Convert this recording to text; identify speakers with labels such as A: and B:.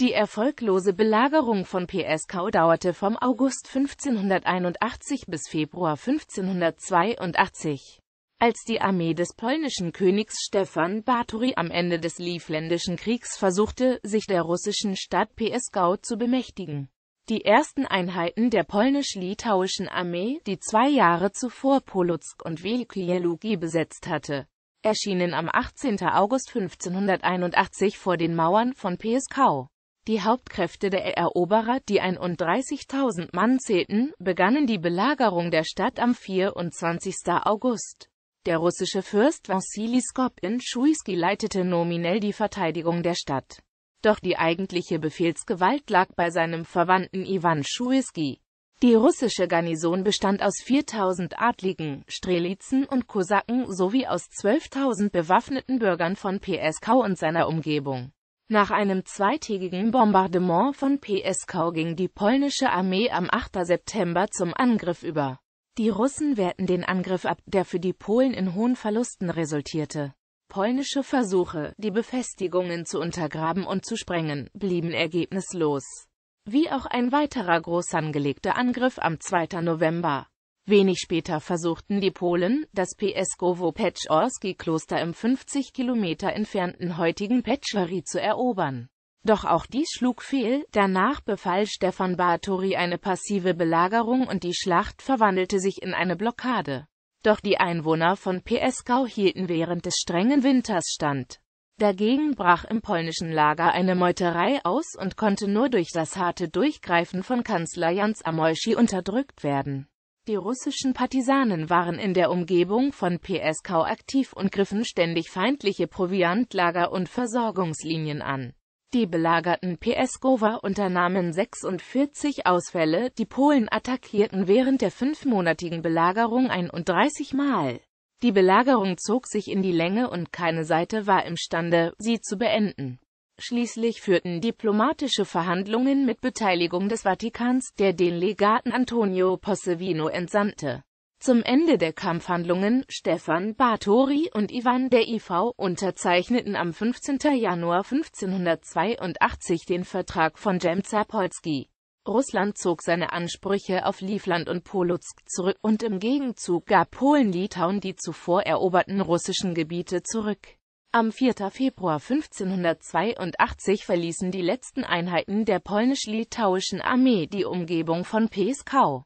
A: Die erfolglose Belagerung von PSK dauerte vom August 1581 bis Februar 1582. Als die Armee des polnischen Königs Stefan Batory am Ende des Livländischen Kriegs versuchte, sich der russischen Stadt Pskau zu bemächtigen. Die ersten Einheiten der polnisch-litauischen Armee, die zwei Jahre zuvor Polutsk und Wielkijelugi besetzt hatte, erschienen am 18. August 1581 vor den Mauern von Pskau. Die Hauptkräfte der Eroberer, die 31.000 Mann zählten, begannen die Belagerung der Stadt am 24. August. Der russische Fürst Wassili Skopin-Schuisky leitete nominell die Verteidigung der Stadt. Doch die eigentliche Befehlsgewalt lag bei seinem Verwandten Ivan Schuisky. Die russische Garnison bestand aus 4.000 Adligen, Strelitzen und Kosaken sowie aus 12.000 bewaffneten Bürgern von PSK und seiner Umgebung. Nach einem zweitägigen Bombardement von PSK ging die polnische Armee am 8. September zum Angriff über. Die Russen wehrten den Angriff ab, der für die Polen in hohen Verlusten resultierte. Polnische Versuche, die Befestigungen zu untergraben und zu sprengen, blieben ergebnislos. Wie auch ein weiterer groß angelegter Angriff am 2. November Wenig später versuchten die Polen, das pskowo petschorski kloster im 50 Kilometer entfernten heutigen Peczwary zu erobern. Doch auch dies schlug fehl, danach befahl Stefan Batory eine passive Belagerung und die Schlacht verwandelte sich in eine Blockade. Doch die Einwohner von Pskau hielten während des strengen Winters stand. Dagegen brach im polnischen Lager eine Meuterei aus und konnte nur durch das harte Durchgreifen von Kanzler Jans Amolschi unterdrückt werden. Die russischen Partisanen waren in der Umgebung von PSK aktiv und griffen ständig feindliche Proviantlager und Versorgungslinien an. Die belagerten Peskova unternahmen 46 Ausfälle, die Polen attackierten während der fünfmonatigen Belagerung 31 Mal. Die Belagerung zog sich in die Länge und keine Seite war imstande, sie zu beenden. Schließlich führten diplomatische Verhandlungen mit Beteiligung des Vatikans, der den Legaten Antonio Possevino entsandte. Zum Ende der Kampfhandlungen, Stefan Bartori und Ivan der IV unterzeichneten am 15. Januar 1582 den Vertrag von Jemzapolski. Russland zog seine Ansprüche auf Livland und Polotsk zurück und im Gegenzug gab Polen Litauen die zuvor eroberten russischen Gebiete zurück. Am 4. Februar 1582 verließen die letzten Einheiten der polnisch-litauischen Armee die Umgebung von Peskau